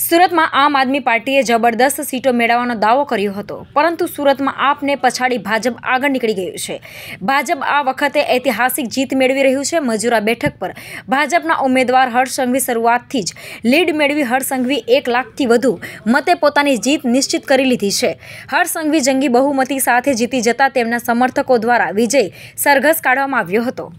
સુરતમાં આમ આદમી પાર્ટીએ જબરદસ્ત સીટો મેળવવાનો દાવો કર્યો હતો પરંતુ સુરતમાં આપને પછાડી ભાજપ આગળ નીકળી ગયું છે ભાજપ આ વખતે ઐતિહાસિક જીત મેળવી રહ્યું છે મજૂરા બેઠક પર ભાજપના ઉમેદવાર હર્ષ શરૂઆતથી જ લીડ મેળવી હર્ષ એક લાખથી વધુ મતે પોતાની જીત નિશ્ચિત કરી લીધી છે હર્ષ જંગી બહુમતી સાથે જીતી જતા તેમના સમર્થકો દ્વારા વિજય સરઘસ કાઢવામાં આવ્યો હતો